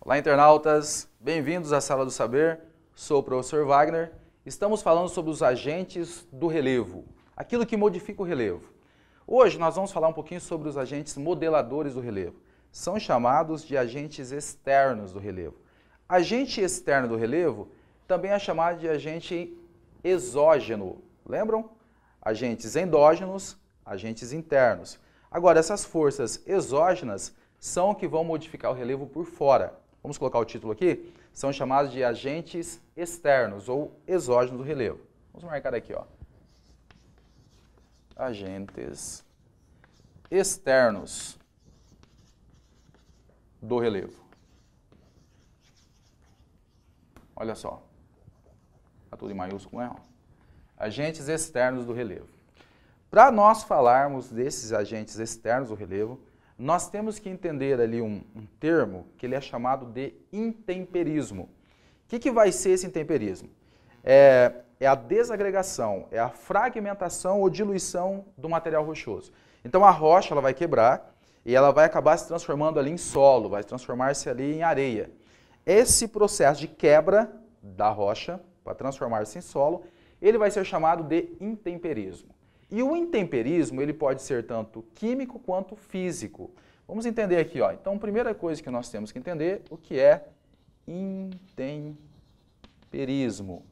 Olá, internautas! Bem-vindos à Sala do Saber. Sou o professor Wagner. Estamos falando sobre os agentes do relevo, aquilo que modifica o relevo. Hoje nós vamos falar um pouquinho sobre os agentes modeladores do relevo. São chamados de agentes externos do relevo. Agente externo do relevo também é chamado de agente exógeno. Lembram? Agentes endógenos, agentes internos. Agora, essas forças exógenas são que vão modificar o relevo por fora. Vamos colocar o título aqui? São chamados de agentes externos ou exógenos do relevo. Vamos marcar aqui, ó. Agentes externos do relevo. Olha só está tudo em maiúsculo, não é? Agentes externos do relevo. Para nós falarmos desses agentes externos do relevo, nós temos que entender ali um, um termo que ele é chamado de intemperismo. O que, que vai ser esse intemperismo? É, é a desagregação, é a fragmentação ou diluição do material rochoso. Então a rocha ela vai quebrar e ela vai acabar se transformando ali em solo, vai transformar-se ali em areia. Esse processo de quebra da rocha para transformar-se em solo, ele vai ser chamado de intemperismo. E o intemperismo ele pode ser tanto químico quanto físico. Vamos entender aqui, ó. Então, primeira coisa que nós temos que entender o que é intemperismo.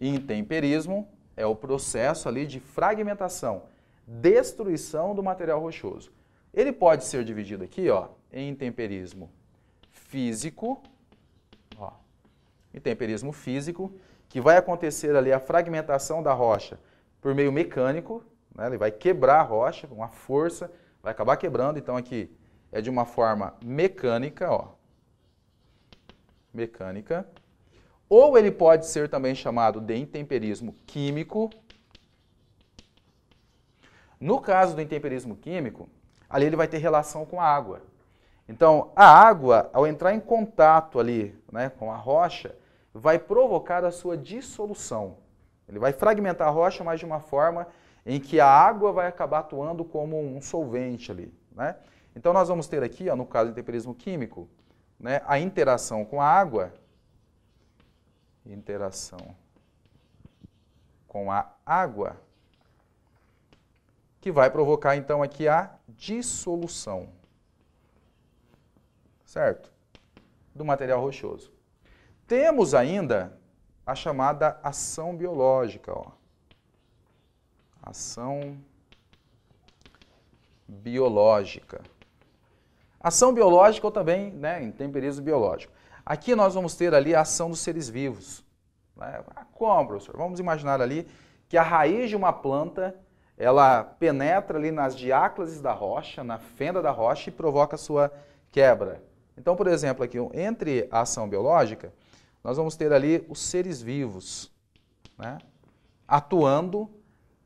Intemperismo é o processo ali de fragmentação, destruição do material rochoso. Ele pode ser dividido aqui, ó, em intemperismo físico, ó, intemperismo físico que vai acontecer ali a fragmentação da rocha por meio mecânico, né? ele vai quebrar a rocha com uma força, vai acabar quebrando. Então aqui é de uma forma mecânica, ó, mecânica. Ou ele pode ser também chamado de intemperismo químico. No caso do intemperismo químico, ali ele vai ter relação com a água. Então, a água, ao entrar em contato ali né, com a rocha, vai provocar a sua dissolução. Ele vai fragmentar a rocha, mas de uma forma em que a água vai acabar atuando como um solvente ali. Né? Então nós vamos ter aqui, ó, no caso do temperismo químico, né, a interação com a água, interação com a água, que vai provocar então aqui a dissolução, certo? Do material rochoso. Temos ainda a chamada ação biológica. Ó. Ação biológica. Ação biológica ou também né, intemperismo biológico. Aqui nós vamos ter ali a ação dos seres vivos. Né? Como, professor? Vamos imaginar ali que a raiz de uma planta ela penetra ali nas diáclases da rocha, na fenda da rocha e provoca sua quebra. Então, por exemplo, aqui entre a ação biológica, nós vamos ter ali os seres vivos né, atuando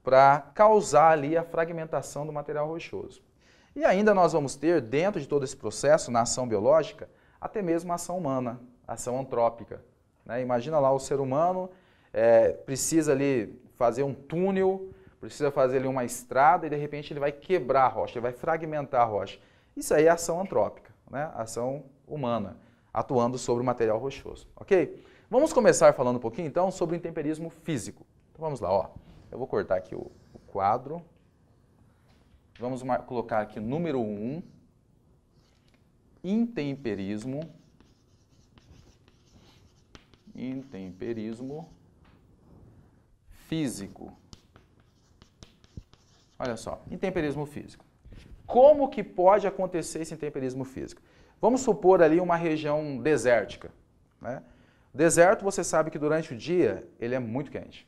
para causar ali a fragmentação do material rochoso. E ainda nós vamos ter, dentro de todo esse processo, na ação biológica, até mesmo a ação humana, a ação antrópica. Né? Imagina lá o ser humano é, precisa ali fazer um túnel, precisa fazer ali uma estrada e de repente ele vai quebrar a rocha, ele vai fragmentar a rocha. Isso aí é ação antrópica, né? ação humana atuando sobre o material rochoso, ok? Vamos começar falando um pouquinho então sobre o intemperismo físico. Então vamos lá, ó. Eu vou cortar aqui o, o quadro. Vamos colocar aqui número 1, um, intemperismo, intemperismo físico. Olha só, intemperismo físico. Como que pode acontecer esse intemperismo físico? Vamos supor ali uma região desértica. Né? Deserto, você sabe que durante o dia ele é muito quente.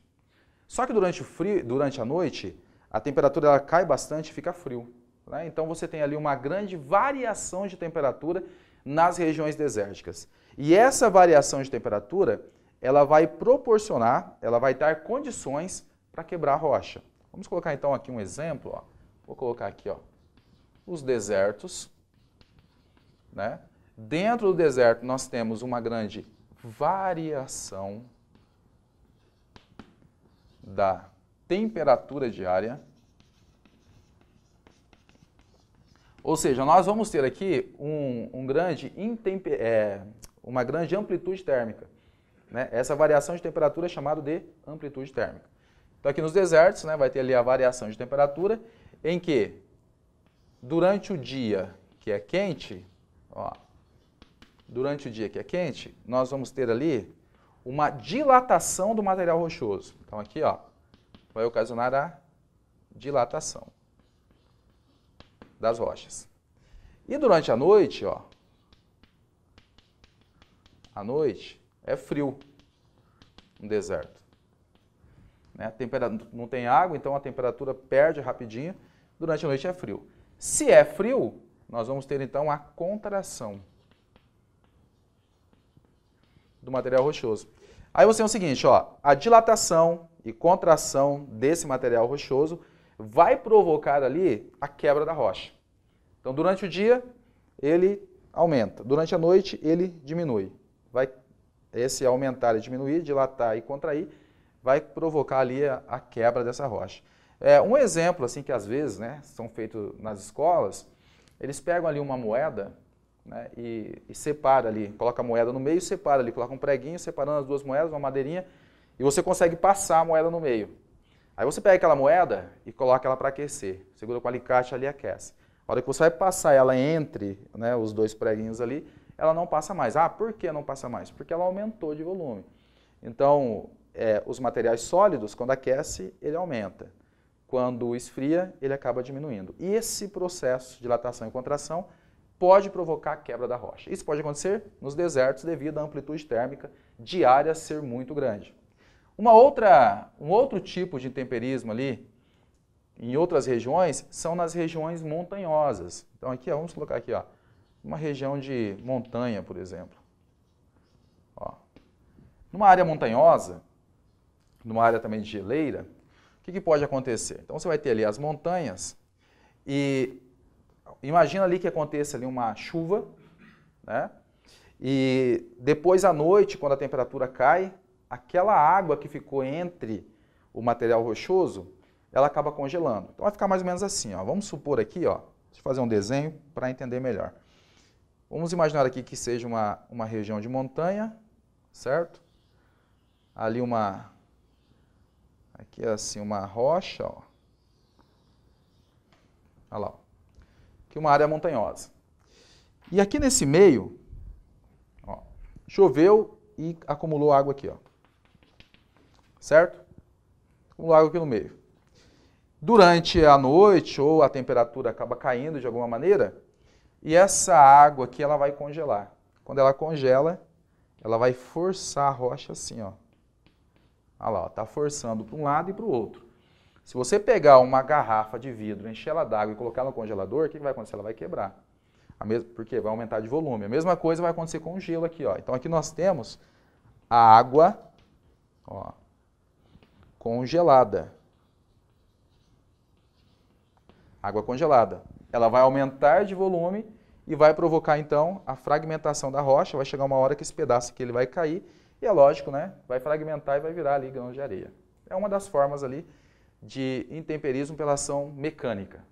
Só que durante, o frio, durante a noite, a temperatura ela cai bastante e fica frio. Né? Então você tem ali uma grande variação de temperatura nas regiões desérticas. E essa variação de temperatura, ela vai proporcionar, ela vai dar condições para quebrar a rocha. Vamos colocar então aqui um exemplo. Ó. Vou colocar aqui ó, os desertos né? Dentro do deserto, nós temos uma grande variação da temperatura diária. Ou seja, nós vamos ter aqui um, um grande é, uma grande amplitude térmica. Né? Essa variação de temperatura é chamada de amplitude térmica. Então aqui nos desertos né, vai ter ali a variação de temperatura em que durante o dia que é quente, ó, durante o dia que é quente, nós vamos ter ali uma dilatação do material rochoso. Então aqui, ó, vai ocasionar a dilatação das rochas. E durante a noite, ó, a noite é frio no deserto. Né? Não tem água, então a temperatura perde rapidinho. Durante a noite é frio. Se é frio, nós vamos ter então a contração do material rochoso. Aí você tem o seguinte, ó, a dilatação e contração desse material rochoso vai provocar ali a quebra da rocha. Então, durante o dia, ele aumenta. Durante a noite, ele diminui. Vai esse aumentar e diminuir, dilatar e contrair, vai provocar ali a, a quebra dessa rocha. É, um exemplo assim que às vezes né, são feitos nas escolas eles pegam ali uma moeda né, e, e separa ali, coloca a moeda no meio, separa ali, coloca um preguinho separando as duas moedas, uma madeirinha, e você consegue passar a moeda no meio. Aí você pega aquela moeda e coloca ela para aquecer. Segura com o alicate ali e aquece. A hora que você vai passar ela entre né, os dois preguinhos ali, ela não passa mais. Ah, por que não passa mais? Porque ela aumentou de volume. Então, é, os materiais sólidos, quando aquece, ele aumenta. Quando esfria, ele acaba diminuindo. E esse processo de dilatação e contração pode provocar quebra da rocha. Isso pode acontecer nos desertos devido à amplitude térmica diária ser muito grande. Uma outra, um outro tipo de intemperismo ali, em outras regiões, são nas regiões montanhosas. Então aqui, ó, vamos colocar aqui, ó, uma região de montanha, por exemplo. Ó. Numa área montanhosa, numa área também de geleira, que, que pode acontecer? Então você vai ter ali as montanhas e imagina ali que aconteça ali uma chuva, né? E depois à noite, quando a temperatura cai, aquela água que ficou entre o material rochoso, ela acaba congelando. Então vai ficar mais ou menos assim, ó. Vamos supor aqui, ó. Deixa eu fazer um desenho para entender melhor. Vamos imaginar aqui que seja uma, uma região de montanha, certo? Ali uma, Aqui assim, uma rocha, ó. Olha lá. Ó. Aqui uma área montanhosa. E aqui nesse meio, ó, choveu e acumulou água aqui, ó. Certo? Acumulou água aqui no meio. Durante a noite ou a temperatura acaba caindo de alguma maneira, e essa água aqui ela vai congelar. Quando ela congela, ela vai forçar a rocha assim, ó. Olha lá, está forçando para um lado e para o outro. Se você pegar uma garrafa de vidro, encher ela d'água e colocar ela no congelador, o que vai acontecer? Ela vai quebrar. A mes... Porque vai aumentar de volume. A mesma coisa vai acontecer com o gelo aqui. Ó. Então aqui nós temos a água ó, congelada. Água congelada. Ela vai aumentar de volume e vai provocar então a fragmentação da rocha. Vai chegar uma hora que esse pedaço aqui ele vai cair e é lógico, né? Vai fragmentar e vai virar ali grão de areia. É uma das formas ali de intemperismo pela ação mecânica,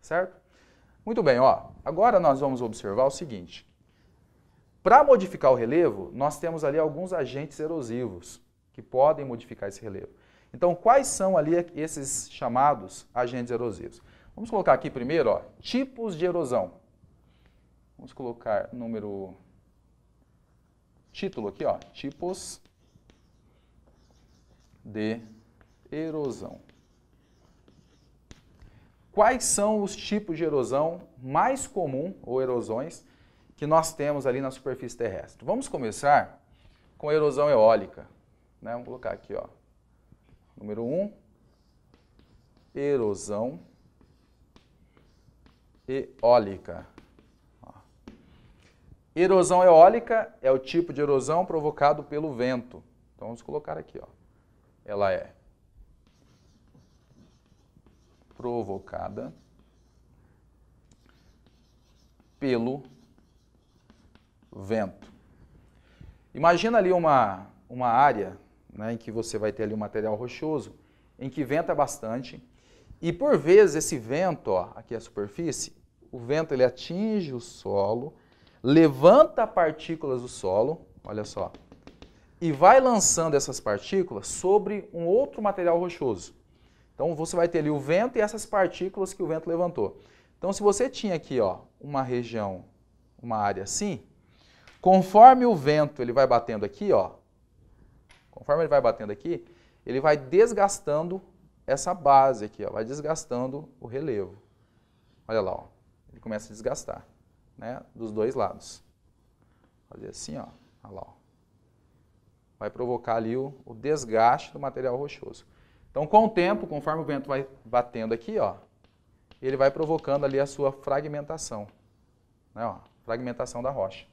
certo? Muito bem, ó. Agora nós vamos observar o seguinte. Para modificar o relevo, nós temos ali alguns agentes erosivos que podem modificar esse relevo. Então, quais são ali esses chamados agentes erosivos? Vamos colocar aqui primeiro, ó, tipos de erosão. Vamos colocar número título aqui, ó, tipos de erosão. Quais são os tipos de erosão mais comum ou erosões que nós temos ali na superfície terrestre? Vamos começar com a erosão eólica. Né? Vamos colocar aqui, ó. Número 1, um, erosão eólica. Erosão eólica é o tipo de erosão provocado pelo vento. Então vamos colocar aqui, ó. Ela é provocada pelo vento. Imagina ali uma, uma área né, em que você vai ter ali um material rochoso, em que venta bastante, e por vezes esse vento, ó, aqui é a superfície, o vento ele atinge o solo levanta partículas do solo, olha só, e vai lançando essas partículas sobre um outro material rochoso. Então você vai ter ali o vento e essas partículas que o vento levantou. Então se você tinha aqui ó, uma região, uma área assim, conforme o vento ele vai batendo aqui, ó, conforme ele vai batendo aqui, ele vai desgastando essa base aqui, ó, vai desgastando o relevo. Olha lá, ó, ele começa a desgastar né, dos dois lados. Fazer assim, ó, lá, ó. Vai provocar ali o, o desgaste do material rochoso. Então, com o tempo, conforme o vento vai batendo aqui, ó, ele vai provocando ali a sua fragmentação, né, ó, fragmentação da rocha.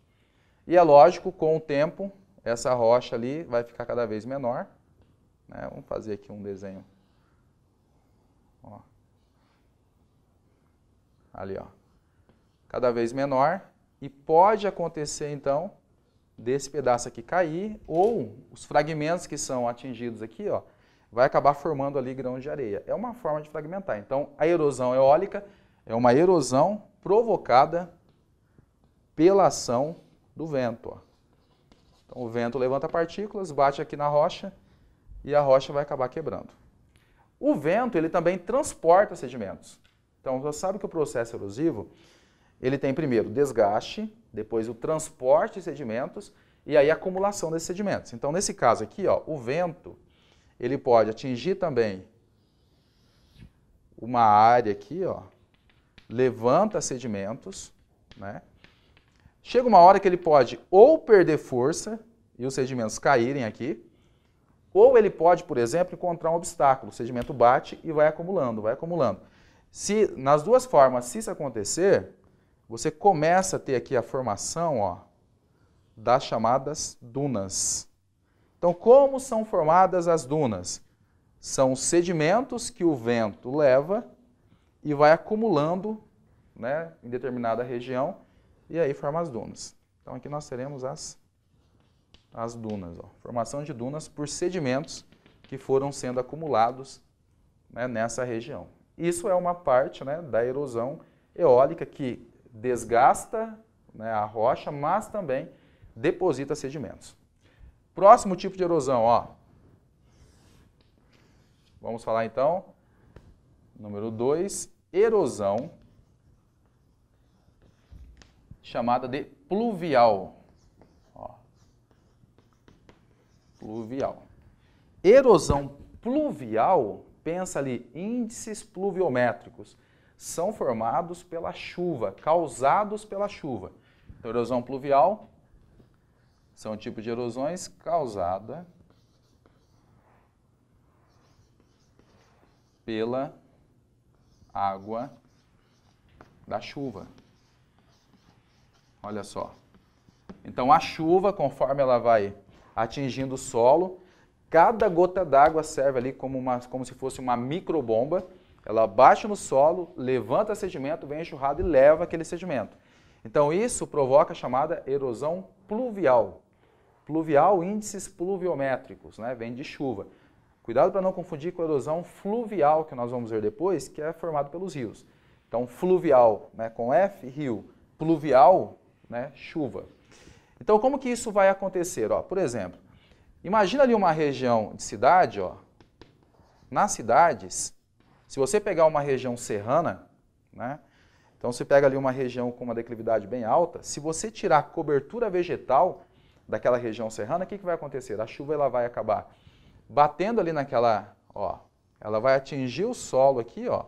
E é lógico, com o tempo, essa rocha ali vai ficar cada vez menor. Né? Vamos fazer aqui um desenho. Ó. Ali, ó cada vez menor e pode acontecer então desse pedaço aqui cair ou os fragmentos que são atingidos aqui, ó, vai acabar formando ali grão de areia. É uma forma de fragmentar. Então, a erosão eólica é uma erosão provocada pela ação do vento. Ó. Então, o vento levanta partículas, bate aqui na rocha e a rocha vai acabar quebrando. O vento ele também transporta sedimentos. Então, você sabe que o processo erosivo ele tem primeiro desgaste, depois o transporte de sedimentos e aí a acumulação desses sedimentos. Então, nesse caso aqui, ó, o vento ele pode atingir também uma área aqui, ó, levanta sedimentos, né? Chega uma hora que ele pode ou perder força e os sedimentos caírem aqui, ou ele pode, por exemplo, encontrar um obstáculo, o sedimento bate e vai acumulando, vai acumulando. Se nas duas formas, se isso acontecer, você começa a ter aqui a formação ó, das chamadas dunas. Então, como são formadas as dunas? São sedimentos que o vento leva e vai acumulando né, em determinada região e aí forma as dunas. Então, aqui nós teremos as, as dunas. Ó. Formação de dunas por sedimentos que foram sendo acumulados né, nessa região. Isso é uma parte né, da erosão eólica que desgasta né, a rocha, mas também deposita sedimentos. Próximo tipo de erosão, ó. Vamos falar então, número 2, erosão chamada de pluvial. Ó. Pluvial. Erosão pluvial, pensa ali, índices pluviométricos são formados pela chuva, causados pela chuva. erosão pluvial são um tipo de erosões causada pela água da chuva. Olha só. Então a chuva, conforme ela vai atingindo o solo, cada gota d'água serve ali como, uma, como se fosse uma microbomba ela bate no solo, levanta sedimento, vem enxurrada e leva aquele sedimento. Então isso provoca a chamada erosão pluvial. Pluvial, índices pluviométricos, né? vem de chuva. Cuidado para não confundir com a erosão fluvial, que nós vamos ver depois, que é formado pelos rios. Então, fluvial né, com F, rio. Pluvial, né, chuva. Então, como que isso vai acontecer? Ó, por exemplo, imagina ali uma região de cidade. Ó, nas cidades, se você pegar uma região serrana, né? Então você pega ali uma região com uma declividade bem alta, se você tirar a cobertura vegetal daquela região serrana, o que, que vai acontecer? A chuva ela vai acabar batendo ali naquela, ó, ela vai atingir o solo aqui, ó.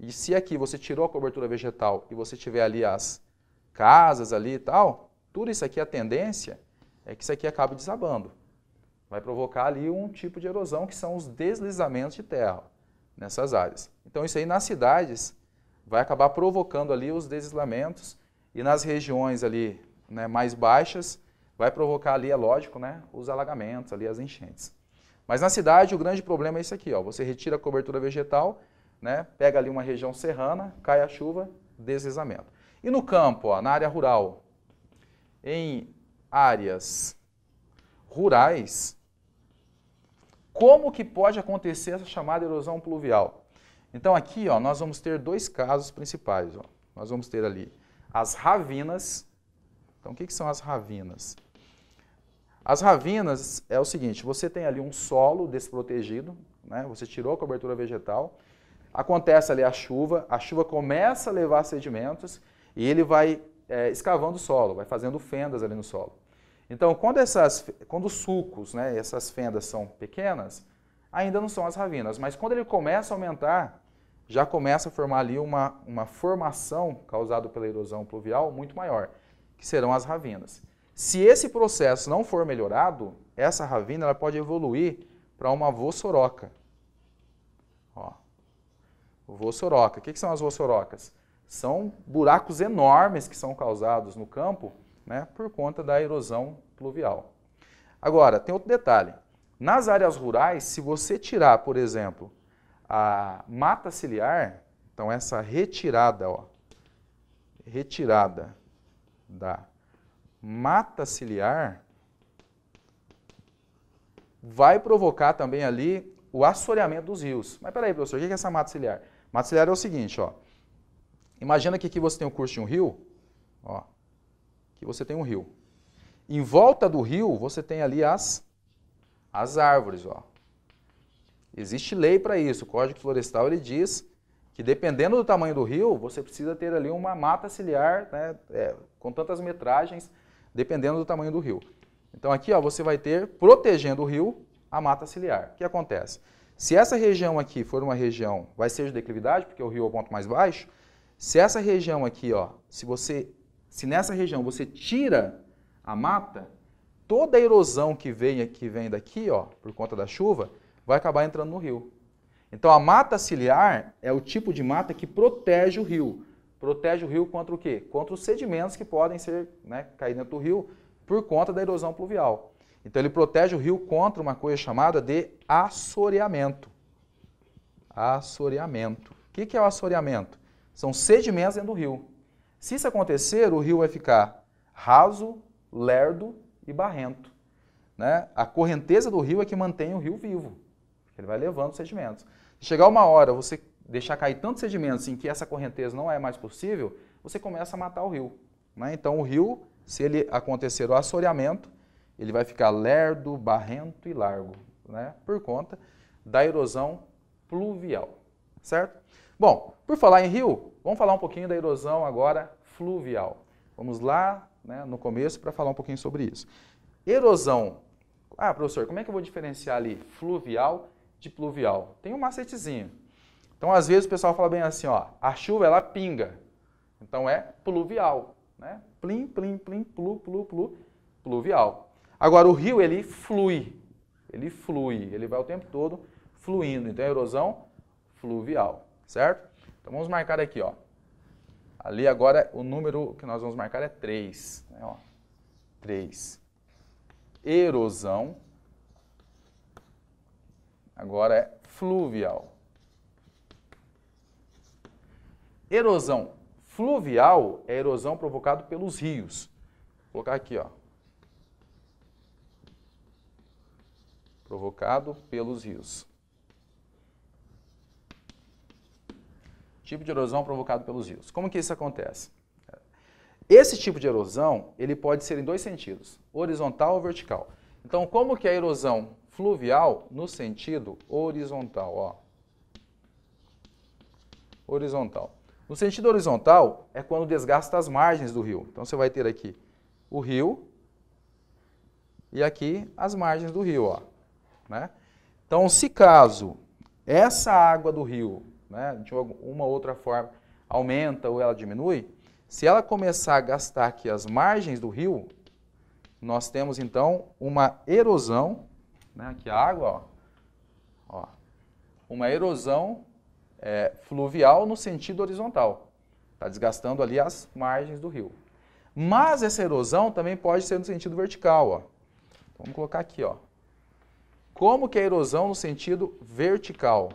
E se aqui você tirou a cobertura vegetal e você tiver ali as casas ali e tal, tudo isso aqui a é tendência é que isso aqui acabe desabando. Vai provocar ali um tipo de erosão que são os deslizamentos de terra nessas áreas. Então isso aí nas cidades vai acabar provocando ali os deslizamentos e nas regiões ali né, mais baixas vai provocar ali, é lógico, né, os alagamentos, ali as enchentes. Mas na cidade o grande problema é isso aqui, ó, você retira a cobertura vegetal, né, pega ali uma região serrana, cai a chuva, deslizamento. E no campo, ó, na área rural, em áreas rurais, como que pode acontecer essa chamada erosão pluvial? Então aqui ó, nós vamos ter dois casos principais. Ó. Nós vamos ter ali as ravinas. Então o que, que são as ravinas? As ravinas é o seguinte, você tem ali um solo desprotegido, né? você tirou a cobertura vegetal, acontece ali a chuva, a chuva começa a levar sedimentos e ele vai é, escavando o solo, vai fazendo fendas ali no solo. Então, quando, essas, quando os sulcos, né, essas fendas são pequenas, ainda não são as ravinas, mas quando ele começa a aumentar, já começa a formar ali uma, uma formação causada pela erosão pluvial muito maior, que serão as ravinas. Se esse processo não for melhorado, essa ravina ela pode evoluir para uma vossoroca. Ó, vossoroca. O que, que são as vossorocas? São buracos enormes que são causados no campo né, por conta da erosão pluvial. Agora, tem outro detalhe. Nas áreas rurais, se você tirar, por exemplo, a mata ciliar, então essa retirada, ó, retirada da mata ciliar, vai provocar também ali o assoreamento dos rios. Mas peraí, professor, o que é essa mata ciliar? Mata ciliar é o seguinte, ó. Imagina que aqui você tem o curso de um rio, ó, que você tem um rio. Em volta do rio, você tem ali as, as árvores. Ó. Existe lei para isso. O Código Florestal ele diz que dependendo do tamanho do rio, você precisa ter ali uma mata ciliar né, é, com tantas metragens, dependendo do tamanho do rio. Então aqui ó, você vai ter, protegendo o rio, a mata ciliar. O que acontece? Se essa região aqui for uma região, vai ser de declividade, porque o rio é o ponto mais baixo, se essa região aqui, ó, se você se nessa região você tira a mata, toda a erosão que vem, que vem daqui, ó, por conta da chuva, vai acabar entrando no rio. Então a mata ciliar é o tipo de mata que protege o rio. Protege o rio contra o quê? Contra os sedimentos que podem ser né, cair dentro do rio por conta da erosão pluvial. Então ele protege o rio contra uma coisa chamada de assoreamento. Assoreamento. O que é o assoreamento? São sedimentos dentro do rio. Se isso acontecer, o rio vai ficar raso, lerdo e barrento. Né? A correnteza do rio é que mantém o rio vivo. Ele vai levando sedimentos. Se chegar uma hora, você deixar cair tantos sedimentos em que essa correnteza não é mais possível, você começa a matar o rio. Né? Então, o rio, se ele acontecer o assoreamento, ele vai ficar lerdo, barrento e largo, né? por conta da erosão pluvial, certo? Bom, por falar em rio, vamos falar um pouquinho da erosão agora fluvial. Vamos lá né, no começo para falar um pouquinho sobre isso. Erosão. Ah, professor, como é que eu vou diferenciar ali fluvial de pluvial? Tem um macetezinho. Então, às vezes, o pessoal fala bem assim, ó, a chuva, ela pinga. Então, é pluvial, né? Plim, plim, plim, plu, plu, plu, pluvial. Agora, o rio, ele flui. Ele flui, ele vai o tempo todo fluindo. Então, é erosão fluvial certo? Então vamos marcar aqui, ó. Ali agora o número que nós vamos marcar é 3, né, ó. 3. Erosão. Agora é fluvial. Erosão fluvial é erosão provocada pelos rios. Vou colocar aqui, ó. Provocado pelos rios. tipo de erosão provocado pelos rios. Como que isso acontece? Esse tipo de erosão, ele pode ser em dois sentidos, horizontal ou vertical. Então, como que é a erosão fluvial no sentido horizontal, ó. Horizontal. No sentido horizontal é quando desgasta as margens do rio. Então você vai ter aqui o rio e aqui as margens do rio, ó, né? Então, se caso essa água do rio né, de uma outra forma aumenta ou ela diminui, se ela começar a gastar aqui as margens do rio, nós temos então uma erosão, né, aqui a água, ó, ó uma erosão é, fluvial no sentido horizontal. Está desgastando ali as margens do rio. Mas essa erosão também pode ser no sentido vertical. Ó. Vamos colocar aqui. Ó. Como que é a erosão no sentido vertical?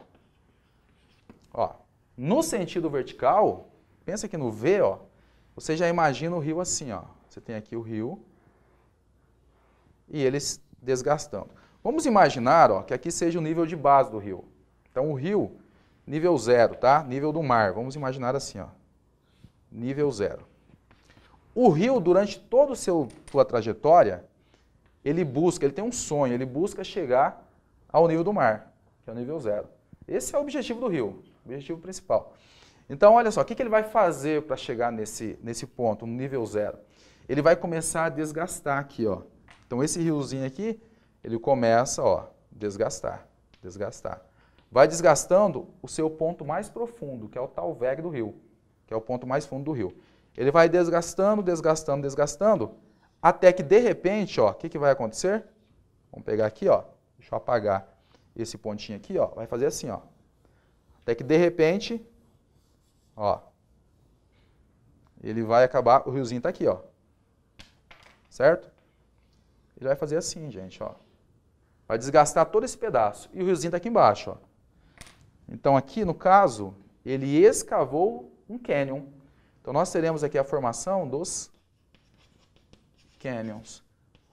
Ó, no sentido vertical, pensa aqui no V, ó, você já imagina o rio assim, ó. Você tem aqui o rio e eles desgastando. Vamos imaginar ó, que aqui seja o nível de base do rio. Então o rio, nível zero, tá? Nível do mar. Vamos imaginar assim, ó. Nível zero. O rio, durante toda a sua trajetória, ele busca, ele tem um sonho, ele busca chegar ao nível do mar, que é o nível zero. Esse é o objetivo do rio objetivo principal. Então, olha só, o que, que ele vai fazer para chegar nesse, nesse ponto, no nível zero? Ele vai começar a desgastar aqui, ó. Então, esse riozinho aqui, ele começa, ó, desgastar, desgastar. Vai desgastando o seu ponto mais profundo, que é o talveg do rio, que é o ponto mais fundo do rio. Ele vai desgastando, desgastando, desgastando, até que, de repente, ó, o que, que vai acontecer? Vamos pegar aqui, ó, deixa eu apagar esse pontinho aqui, ó, vai fazer assim, ó, até que de repente, ó, ele vai acabar, o riozinho está aqui, ó. Certo? Ele vai fazer assim, gente, ó. Vai desgastar todo esse pedaço. E o riozinho está aqui embaixo, ó. Então aqui, no caso, ele escavou um canyon. Então nós teremos aqui a formação dos canyons.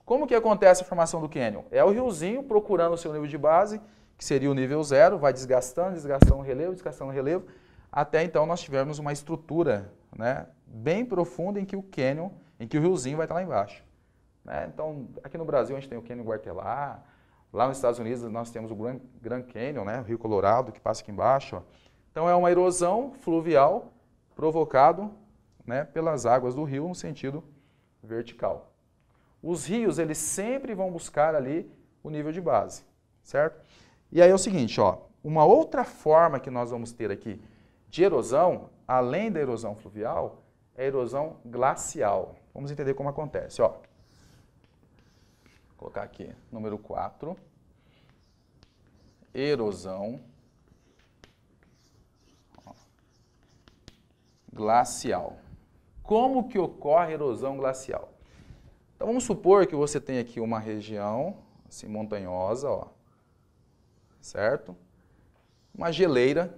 Como que acontece a formação do canyon? É o riozinho procurando o seu nível de base que seria o nível zero, vai desgastando, desgastando relevo, desgastando relevo, até então nós tivermos uma estrutura né, bem profunda em que o cânion, em que o riozinho vai estar lá embaixo. Né? Então, aqui no Brasil a gente tem o cânion Guartelá, lá nos Estados Unidos nós temos o Grand, Grand Canyon, né, o Rio Colorado, que passa aqui embaixo. Ó. Então é uma erosão fluvial provocado né, pelas águas do rio no sentido vertical. Os rios, eles sempre vão buscar ali o nível de base, certo? E aí é o seguinte, ó, uma outra forma que nós vamos ter aqui de erosão, além da erosão fluvial, é a erosão glacial. Vamos entender como acontece, ó. Vou colocar aqui, número 4, erosão glacial. Como que ocorre a erosão glacial? Então vamos supor que você tem aqui uma região assim, montanhosa, ó, certo? Uma geleira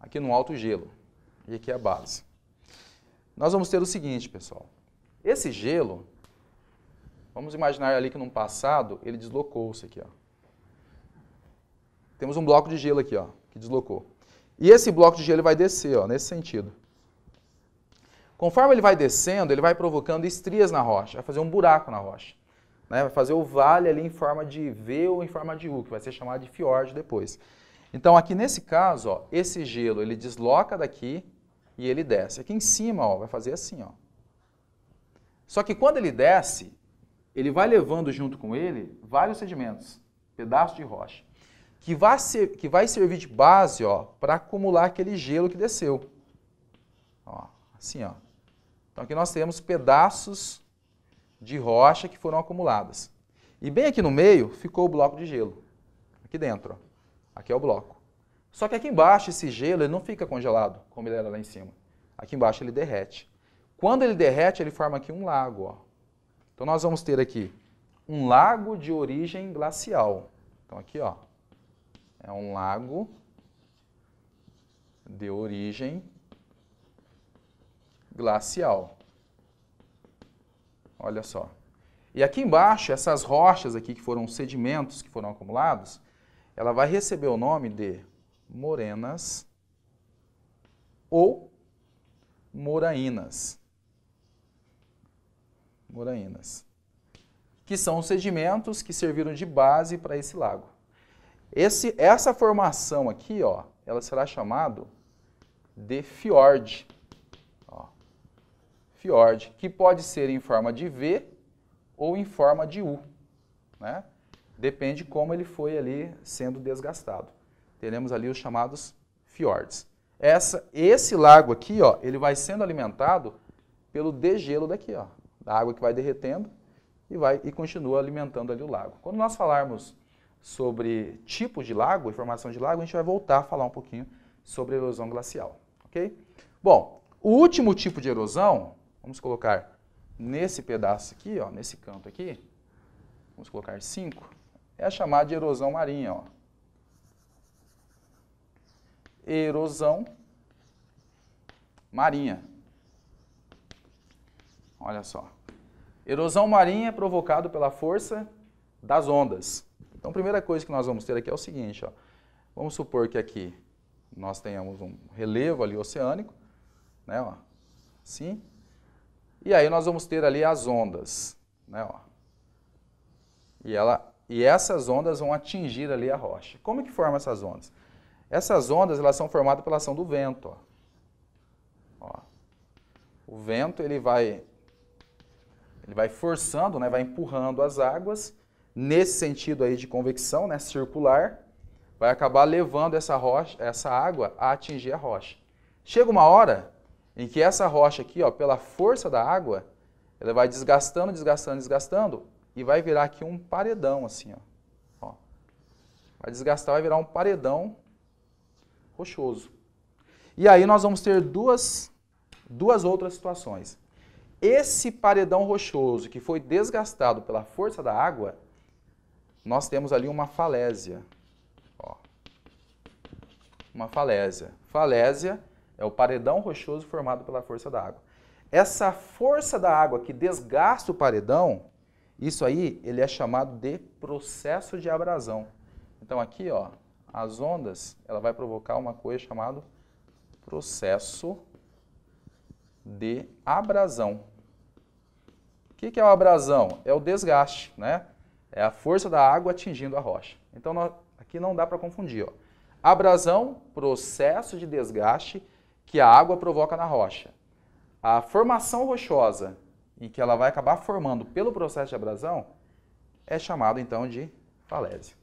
aqui no alto gelo. E aqui é a base. Nós vamos ter o seguinte, pessoal. Esse gelo, vamos imaginar ali que no passado ele deslocou-se aqui, ó. Temos um bloco de gelo aqui, ó, que deslocou. E esse bloco de gelo vai descer, ó, nesse sentido. Conforme ele vai descendo, ele vai provocando estrias na rocha, vai fazer um buraco na rocha. Né? Vai fazer o vale ali em forma de V ou em forma de U, que vai ser chamado de fiord depois. Então, aqui nesse caso, ó, esse gelo ele desloca daqui e ele desce. Aqui em cima ó, vai fazer assim. Ó. Só que quando ele desce, ele vai levando junto com ele vários sedimentos, pedaços de rocha, que vai, ser, que vai servir de base para acumular aquele gelo que desceu. Ó, assim, ó. Então aqui nós temos pedaços de rocha que foram acumuladas. E bem aqui no meio ficou o bloco de gelo. Aqui dentro, ó. aqui é o bloco. Só que aqui embaixo esse gelo ele não fica congelado, como ele era lá em cima. Aqui embaixo ele derrete. Quando ele derrete, ele forma aqui um lago. Ó. Então nós vamos ter aqui um lago de origem glacial. Então aqui ó, é um lago de origem glacial. Olha só. E aqui embaixo, essas rochas aqui que foram sedimentos que foram acumulados, ela vai receber o nome de morenas ou morainas. Morainas. Que são os sedimentos que serviram de base para esse lago. Esse, essa formação aqui, ó, ela será chamada de fiord fiord que pode ser em forma de V ou em forma de U. Né? Depende como ele foi ali sendo desgastado. Teremos ali os chamados fiords. Essa, esse lago aqui, ó, ele vai sendo alimentado pelo degelo daqui, ó, da água que vai derretendo e vai e continua alimentando ali o lago. Quando nós falarmos sobre tipos de lago formação de lago, a gente vai voltar a falar um pouquinho sobre erosão glacial, ok? Bom, o último tipo de erosão Vamos colocar nesse pedaço aqui, ó, nesse canto aqui, vamos colocar 5, é a chamada de erosão marinha. Ó. Erosão marinha. Olha só. Erosão marinha é provocado pela força das ondas. Então, a primeira coisa que nós vamos ter aqui é o seguinte, ó. Vamos supor que aqui nós tenhamos um relevo ali oceânico, né, ó. Assim, e aí nós vamos ter ali as ondas, né? Ó. E, ela, e essas ondas vão atingir ali a rocha. Como é que forma essas ondas? Essas ondas elas são formadas pela ação do vento. Ó. Ó. O vento ele vai, ele vai forçando, né? vai empurrando as águas nesse sentido aí de convecção, né? circular, vai acabar levando essa, rocha, essa água a atingir a rocha. Chega uma hora em que essa rocha aqui, ó, pela força da água, ela vai desgastando, desgastando, desgastando e vai virar aqui um paredão assim, ó. ó. Vai desgastar, vai virar um paredão rochoso. E aí nós vamos ter duas, duas outras situações. Esse paredão rochoso que foi desgastado pela força da água, nós temos ali uma falésia. Ó. Uma falésia. Falésia é o paredão rochoso formado pela força da água. Essa força da água que desgasta o paredão, isso aí ele é chamado de processo de abrasão. Então aqui, ó, as ondas, ela vai provocar uma coisa chamada processo de abrasão. O que é o abrasão? É o desgaste, né? É a força da água atingindo a rocha. Então, aqui não dá para confundir. Ó. Abrasão, processo de desgaste que a água provoca na rocha. A formação rochosa, em que ela vai acabar formando pelo processo de abrasão, é chamado então de falésia.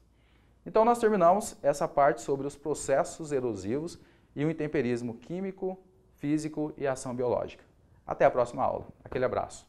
Então nós terminamos essa parte sobre os processos erosivos e o intemperismo químico, físico e ação biológica. Até a próxima aula. Aquele abraço.